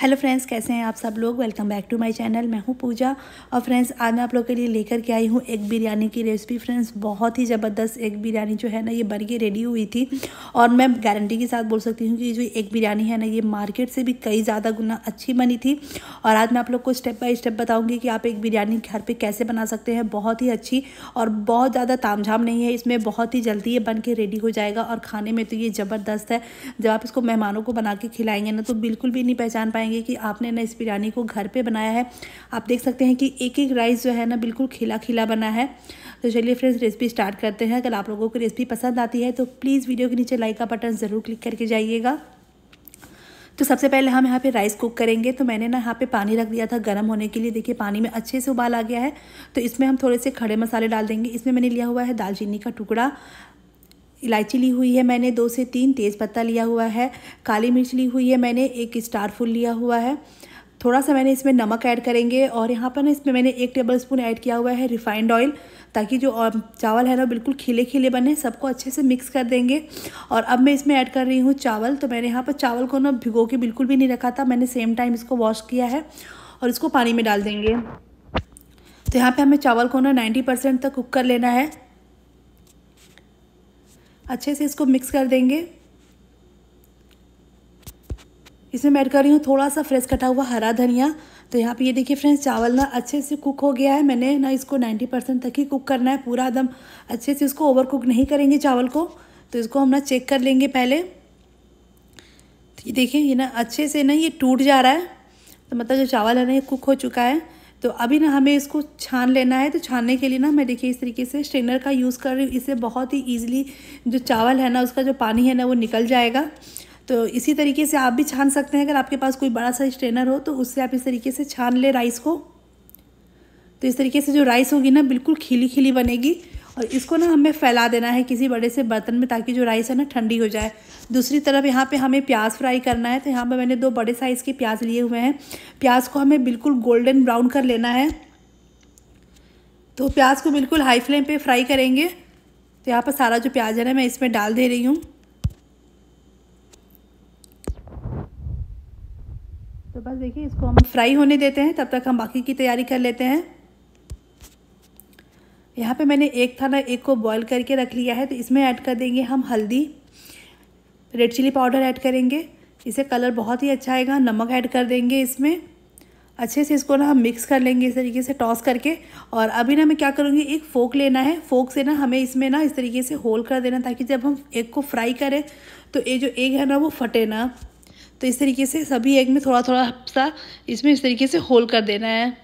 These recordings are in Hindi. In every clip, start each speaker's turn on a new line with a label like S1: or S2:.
S1: हेलो फ्रेंड्स कैसे हैं आप सब लोग welcome back to my channel मैं हूं पूजा और फ्रेंड्स आज मैं आप लोगों के लिए लेकर के आई हूं एक बिरयानी की रेसिपी फ्रेंड्स बहुत ही ज़बरदस्त एक बिरयानी जो है ना ये बन के रेडी हुई थी और मैं गारंटी के साथ बोल सकती हूं कि जो एक बिरयानी है ना ये मार्केट से भी कई ज़्यादा गुना अच्छी बनी थी और आज मैं आप लोग को स्टेप बाई स्टेप बताऊँगी कि आप एक बिरयानी घर पर कैसे बना सकते हैं बहुत ही अच्छी और बहुत ज़्यादा ताम नहीं है इसमें बहुत ही जल्दी ये बन के रेडी हो जाएगा और खाने में तो ये ज़बरदस्त है जब आप इसको मेहमानों को बना के खिलाएंगे ना तो बिल्कुल भी नहीं पहचान पाएंगे पाएंगे कि आपने ना इस बिरयानी को घर पे बनाया है आप देख सकते हैं कि एक एक राइस जो है ना बिल्कुल खिला खिला बना है तो चलिए फ्रेंड्स रेसिपी स्टार्ट करते हैं अगर आप लोगों को रेसिपी पसंद आती है तो प्लीज़ वीडियो के नीचे लाइक का बटन ज़रूर क्लिक करके जाइएगा तो सबसे पहले हम यहाँ पे राइस कुक करेंगे तो मैंने ना यहाँ पे पानी रख दिया था गर्म होने के लिए देखिए पानी में अच्छे से उबाल आ गया है तो इसमें हम थोड़े से खड़े मसाले डाल देंगे इसमें मैंने लिया हुआ है दालचीनी का टुकड़ा इलायची ली हुई है मैंने दो से तीन तेज़पत्ता लिया हुआ है काली मिर्च ली हुई है मैंने एक स्टार फूल लिया हुआ है थोड़ा सा मैंने इसमें नमक ऐड करेंगे और यहाँ पर ना इसमें मैंने एक टेबल स्पून ऐड किया हुआ है रिफाइंड ऑयल ताकि जो चावल है ना बिल्कुल खिले खिले बने सबको अच्छे से मिक्स कर देंगे और अब मैं इसमें ऐड कर रही हूँ चावल तो मैंने यहाँ पर चावल को ना भिगो के बिल्कुल भी नहीं रखा था मैंने सेम टाइम इसको वॉश किया है और इसको पानी में डाल देंगे तो यहाँ पर हमें चावल को ना नाइन्टी परसेंट तक कुक कर लेना है अच्छे से इसको मिक्स कर देंगे इसमें मैं ऐड कर रही हूँ थोड़ा सा फ्रेश कटा हुआ हरा धनिया तो यहाँ पे ये देखिए फ्रेंड्स चावल ना अच्छे से कुक हो गया है मैंने ना इसको 90 परसेंट तक ही कुक करना है पूरा एकदम अच्छे से इसको ओवर कुक नहीं करेंगे चावल को तो इसको हम ना चेक कर लेंगे पहले तो ये देखिए ये ना अच्छे से ना ये टूट जा रहा है तो मतलब जो चावल है ना ये कुक हो चुका है तो अभी ना हमें इसको छान लेना है तो छानने के लिए ना मैं देखिए इस तरीके से स्ट्रेनर का यूज़ कर रही हूँ इससे बहुत ही ईजिली जो चावल है ना उसका जो पानी है ना वो निकल जाएगा तो इसी तरीके से आप भी छान सकते हैं अगर आपके पास कोई बड़ा सा स्ट्रेनर हो तो उससे आप इस तरीके से छान ले राइस को तो इस तरीके से जो राइस होगी ना बिल्कुल खिली खिली बनेगी और इसको ना हमें फैला देना है किसी बड़े से बर्तन में ताकि जो राइस है ना ठंडी हो जाए दूसरी तरफ यहाँ पे हमें प्याज फ्राई करना है तो यहाँ पे मैंने दो बड़े साइज़ के प्याज लिए हुए हैं प्याज को हमें बिल्कुल गोल्डन ब्राउन कर लेना है तो प्याज को बिल्कुल हाई फ्लेम पर फ्राई करेंगे तो यहाँ पर सारा जो प्याज है ना मैं इसमें डाल दे रही हूँ तो बस देखिए इसको हम फ्राई होने देते हैं तब तक हम बाकी की तैयारी कर लेते हैं यहाँ पे मैंने एक था ना एक को बॉईल करके रख लिया है तो इसमें ऐड कर देंगे हम हल्दी रेड चिली पाउडर ऐड करेंगे इसे कलर बहुत ही अच्छा आएगा नमक ऐड कर देंगे इसमें अच्छे से इसको ना हम मिक्स कर लेंगे इस तरीके से टॉस करके और अभी ना मैं क्या करूँगी एक फोक लेना है फोक से ना हमें इसमें ना इस तरीके से होल कर देना ताकि जब हम एग को फ्राई करें तो ये जो एग है ना वो फटे ना तो इस तरीके से सभी एग में थोड़ा थोड़ा सा इसमें इस तरीके से होल कर देना है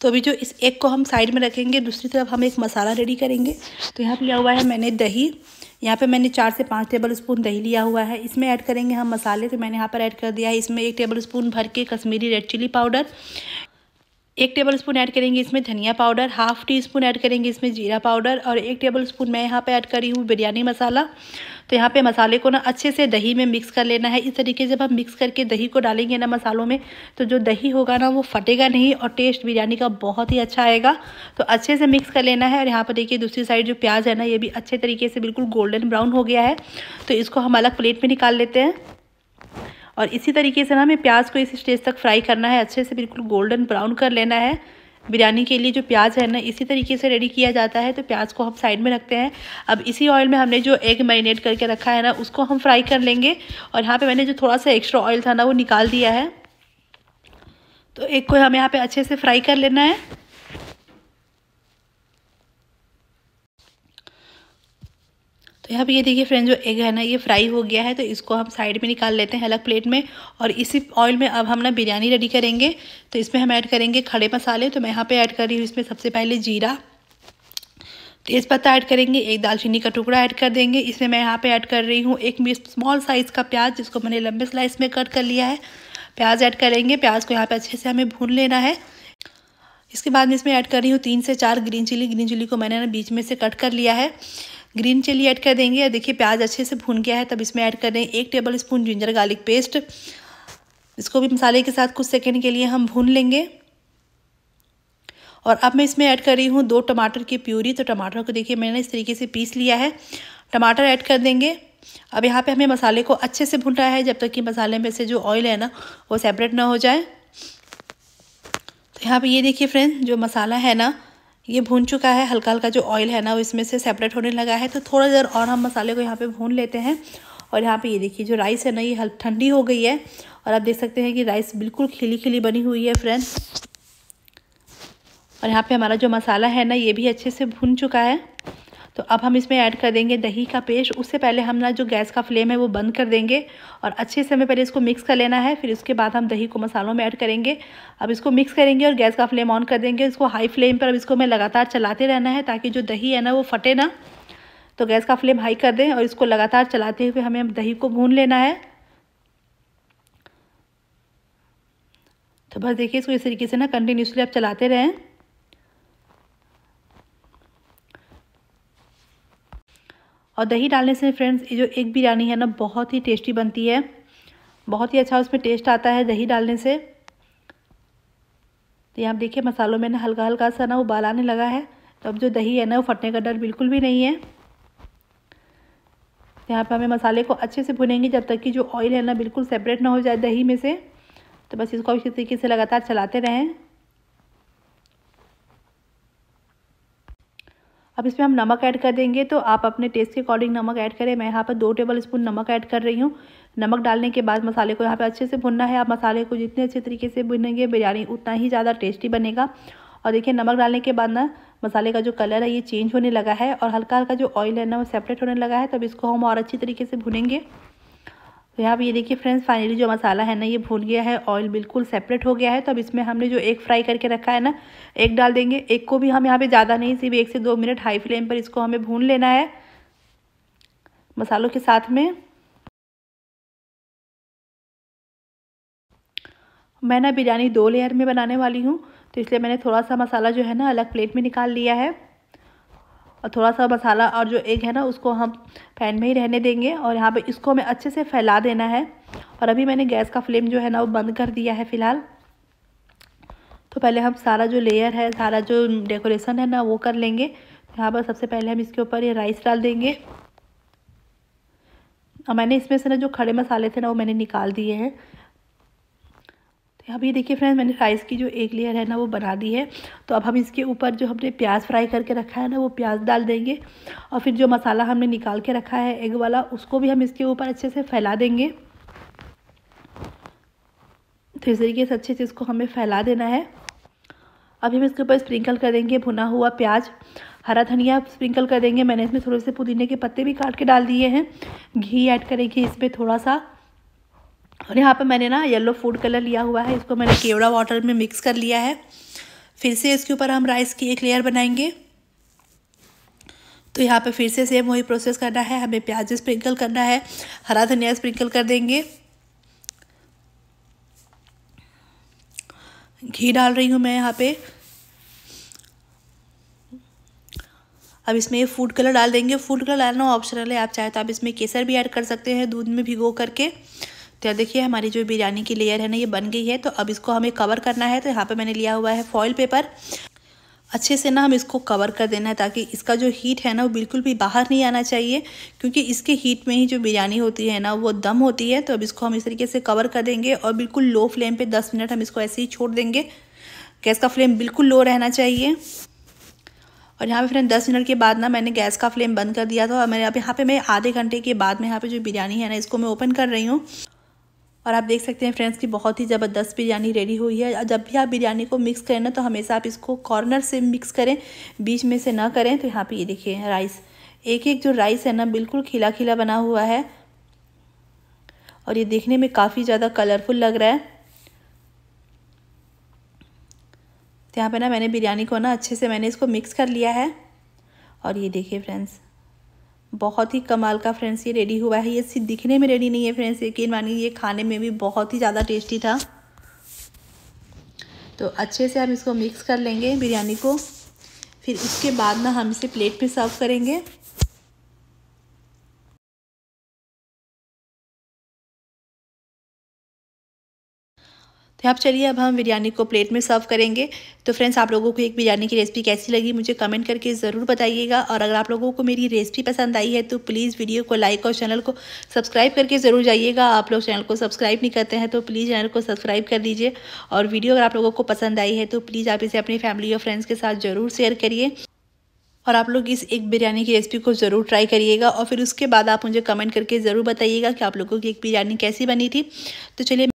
S1: तो अभी जो इस एक को हम साइड में रखेंगे दूसरी तरफ हम एक मसाला रेडी करेंगे तो यहाँ पर लिया हुआ है मैंने दही यहाँ पे मैंने चार से पाँच टेबल स्पून दही लिया हुआ है इसमें ऐड करेंगे हम मसाले तो मैंने यहाँ पर ऐड कर दिया है इसमें एक टेबल स्पून भर के कश्मीरी रेड चिली पाउडर एक टेबल स्पून ऐड करेंगे इसमें धनिया powder half teaspoon add करेंगे इसमें जीरा पाउडर और एक टेबल स्पून मैं यहाँ पर ऐड करी हूँ बिरयानी मसाला तो यहाँ पे मसाले को ना अच्छे से दही में मिक्स कर लेना है इस तरीके से जब हम मिक्स करके दही को डालेंगे ना मसालों में तो जो दही होगा ना वो फटेगा नहीं और टेस्ट बिरयानी का बहुत ही अच्छा आएगा तो अच्छे से मिक्स कर लेना है और यहाँ पर देखिए दूसरी साइड जो प्याज है ना ये भी अच्छे तरीके से बिल्कुल गोल्डन ब्राउन हो गया है तो इसको हम अलग प्लेट में निकाल लेते हैं और इसी तरीके से ना हमें प्याज को इस स्टेज तक फ्राई करना है अच्छे से बिल्कुल गोल्डन ब्राउन कर लेना है बिरयानी के लिए जो प्याज है ना इसी तरीके से रेडी किया जाता है तो प्याज को हम साइड में रखते हैं अब इसी ऑयल में हमने जो एग मैरिनेट करके रखा है ना उसको हम फ्राई कर लेंगे और यहाँ पे मैंने जो थोड़ा सा एक्स्ट्रा ऑयल था ना वो निकाल दिया है तो एग को हम यहाँ पे अच्छे से फ्राई कर लेना है तो यहाँ पे ये देखिए फ्रेंड जो एग है ना ये फ्राई हो गया है तो इसको हम साइड में निकाल लेते हैं अलग प्लेट में और इसी ऑयल में अब हम ना बिरयानी रेडी करेंगे तो इसमें हम ऐड करेंगे खड़े मसाले तो मैं यहाँ पे ऐड कर रही हूँ इसमें सबसे पहले जीरा तेज़पत्ता तो तो ऐड करेंगे एक दालचीनी का टुकड़ा ऐड कर देंगे इसमें मैं यहाँ पे ऐड कर रही हूँ एक स्मॉल साइज़ का प्याज जिसको मैंने लंबे स्लाइस में कट कर लिया है प्याज ऐड करेंगे प्याज को यहाँ पे अच्छे से हमें भून लेना है इसके बाद मैं इसमें ऐड कर रही हूँ तीन से चार ग्रीन चिली ग्रीन चिली को मैंने ना बीच में से कट कर लिया है ग्रीन चिली ऐड कर देंगे और देखिए प्याज अच्छे से भून गया है तब इसमें ऐड कर दें एक tablespoon ginger garlic paste इसको भी मसाले के साथ कुछ सेकेंड के लिए हम भून लेंगे और अब मैं इसमें ऐड कर रही हूँ दो टमाटर की प्यूरी तो टमाटर को देखिए मैंने इस तरीके से पीस लिया है टमाटर ऐड कर देंगे अब यहाँ पे हमें मसाले को अच्छे से भून रहा है जब तक कि मसाले में से जो ऑयल है ना वो सेपरेट ना हो जाए तो यहाँ पे ये देखिए फ्रेंड जो मसाला है ना ये भून चुका है हल्का हल्का जो ऑयल है ना वो इसमें से सेपरेट होने लगा है तो थोड़ा देर और हम मसाले को यहाँ पे भून लेते हैं और यहाँ पे ये देखिए जो राइस है ना ये ठंडी हो गई है और आप देख सकते हैं कि राइस बिल्कुल खिली खिली बनी हुई है फ्रेंड्स और यहाँ पे हमारा जो मसाला है ना ये भी अच्छे से भून चुका है तो अब हम इसमें ऐड कर देंगे दही का पेस्ट उससे पहले हम ना जो गैस का फ्लेम है वो बंद कर देंगे और अच्छे से हमें पहले इसको मिक्स कर लेना है फिर उसके बाद हम दही को मसालों में ऐड करेंगे अब इसको मिक्स करेंगे और गैस का फ्लेम ऑन कर देंगे इसको हाई फ्लेम पर अब इसको हमें लगातार चलाते रहना है ताकि जो दही है ना वो फटे ना तो गैस का फ्लेम हाई कर दें और इसको लगातार चलाते हुए हमें दही को भून लेना है तो बस देखिए इसको इस तरीके से ना कंटिन्यूसली आप चलाते रहें और दही डालने से फ्रेंड्स ये जो एक बिरयानी है ना बहुत ही टेस्टी बनती है बहुत ही अच्छा उसमें टेस्ट आता है दही डालने से तो यहाँ देखिए मसालों में ना हल्का हल्का सा ना उबाल आने लगा है तो अब जो दही है ना वो फटने का डर बिल्कुल भी नहीं है यहाँ पर हमें मसाले को अच्छे से भुनेंगे जब तक कि जो ऑयल है ना बिल्कुल सेपरेट ना हो जाए दही में से तो बस इसको अच्छी तरीके से लगातार चलाते रहें अब इसमें हम नमक ऐड कर देंगे तो आप अपने टेस्ट के अकॉर्डिंग नमक ऐड करें मैं यहाँ पर दो टेबल स्पून नमक ऐड कर रही हूँ नमक डालने के बाद मसाले को यहाँ पर अच्छे से भुनना है आप मसाले को जितने अच्छे तरीके से भुनेंगे बिरयानी उतना ही ज़्यादा टेस्टी बनेगा और देखिए नमक डालने के बाद ना मसाले का जो कलर है ये चेंज होने लगा है और हल्का हल्का जो ऑयल है ना वो सेपरेट होने लगा है तब इसको हम और अच्छी तरीके से भुनेंगे तो यहाँ पर ये देखिए फ्रेंड्स फाइनली जो मसाला है ना ये भून गया है ऑयल बिल्कुल सेपरेट हो गया है तो अब इसमें हमने जो एक फ्राई करके रखा है ना एक डाल देंगे एक को भी हम यहाँ पे ज़्यादा नहीं सिर्फ एक से दो मिनट हाई फ्लेम पर इसको हमें भून लेना है मसालों के साथ में मैं ना बिरयानी दो लेयर में बनाने वाली हूँ तो इसलिए मैंने थोड़ा सा मसाला जो है ना अलग प्लेट में निकाल लिया है और थोड़ा सा मसाला और जो एग है ना उसको हम पैन में ही रहने देंगे और यहाँ पे इसको हमें अच्छे से फैला देना है और अभी मैंने गैस का फ्लेम जो है ना वो बंद कर दिया है फ़िलहाल तो पहले हम सारा जो लेयर है सारा जो डेकोरेशन है ना वो कर लेंगे यहाँ पर सबसे पहले हम इसके ऊपर ये राइस डाल देंगे और मैंने इसमें से ना जो खड़े मसाले थे ना वो मैंने निकाल दिए हैं तो अब ये देखिए फ्रेंड्स मैंने राइस की जो एक लेयर है ना वो बना दी है तो अब हम इसके ऊपर जो हमने प्याज फ्राई करके रखा है ना वो प्याज डाल देंगे और फिर जो मसाला हमने निकाल के रखा है एग वाला उसको भी हम इसके ऊपर अच्छे से फैला देंगे तो इस तरीके से अच्छे से इसको हमें फैला देना है अभी हम इसके ऊपर स्प्रिंकल कर देंगे भुना हुआ प्याज हरा धनिया स्प्रिंकल कर देंगे मैंने इसमें थोड़े से पुदीने के पत्ते भी काट के डाल दिए हैं घी ऐड करेंगे इसमें थोड़ा सा और यहाँ पे मैंने ना येलो फूड कलर लिया हुआ है इसको मैंने केवड़ा वाटर में मिक्स कर लिया है फिर से इसके ऊपर हम राइस की एक लेयर बनाएंगे तो यहाँ पे फिर से सेम वही प्रोसेस करना है हमें प्याज स्प्रिंकल करना है हरा धनिया स्प्रिंकल कर देंगे घी डाल रही हूँ मैं यहाँ पे अब इसमें फूड कलर डाल देंगे फूड कलर डालना ऑप्शनल है आप चाहे तो आप इसमें केसर भी ऐड कर सकते हैं दूध में भिगो करके तो देखिए हमारी जो बिरयानी की लेयर है ना ये बन गई है तो अब इसको हमें कवर करना है तो यहाँ पर मैंने लिया हुआ है फॉइल पेपर अच्छे से ना हम इसको कवर कर देना है ताकि इसका जो हीट है ना वो बिल्कुल भी बाहर नहीं आना चाहिए क्योंकि इसके हीट में ही जो बिरयानी होती है ना वो दम होती है तो अब इसको हम इस तरीके से कवर कर देंगे और बिल्कुल लो फ्लेम पर दस मिनट हम इसको ऐसे ही छोड़ देंगे गैस का फ्लेम बिल्कुल लो रहना चाहिए और यहाँ पे फ्रेंड दस मिनट के बाद ना मैंने गैस का फ्लेम बंद कर दिया था और मैंने अब यहाँ पे मैं आधे घंटे के बाद में यहाँ पे जो बिरयानी है ना इसको मैं ओपन कर रही हूँ और आप देख सकते हैं फ्रेंड्स कि बहुत ही ज़बरदस्त बिरयानी रेडी हुई है जब भी आप बिरयानी को मिक्स करें ना तो हमेशा आप इसको कॉर्नर से मिक्स करें बीच में से ना करें तो यहाँ पे ये देखिए राइस एक एक जो राइस है ना बिल्कुल खिला खिला बना हुआ है और ये देखने में काफ़ी ज़्यादा कलरफुल लग रहा है तो यहाँ पर ना मैंने बिरयानी को ना अच्छे से मैंने इसको मिक्स कर लिया है और ये देखिए फ्रेंड्स बहुत ही कमाल का फ्रेंड्स ये रेडी हुआ है ये सिर्फ दिखने में रेडी नहीं है फ्रेंड्स यकीन मानिए ये खाने में भी बहुत ही ज़्यादा टेस्टी था तो अच्छे से हम इसको मिक्स कर लेंगे बिरयानी को फिर उसके बाद ना हम इसे प्लेट पे सर्व करेंगे तो आप चलिए अब हम बिरयानी को प्लेट में सर्व करेंगे तो फ्रेंड्स आप लोगों को एक बिरयानी की रेसिपी कैसी लगी मुझे कमेंट करके ज़रूर बताइएगा और अगर आप लोगों को मेरी रेसिपी पसंद आई है तो प्लीज़ वीडियो को लाइक और चैनल को सब्सक्राइब करके ज़रूर जाइएगा आप लोग चैनल को सब्सक्राइब नहीं करते हैं तो प्लीज़ चैनल को सब्सक्राइब कर लीजिए और वीडियो अगर आप लोगों को पसंद आई है तो प्लीज़ आप इसे अपनी फैमिली और फ्रेंड्स के साथ ज़रूर शेयर करिए और आप लोग इस एक बिरयानी की रेसिपी को ज़रूर ट्राई करिएगा और फिर उसके बाद आप मुझे कमेंट करके ज़रूर बताइएगा कि आप लोगों की एक बिरयानी कैसी बनी थी तो चलिए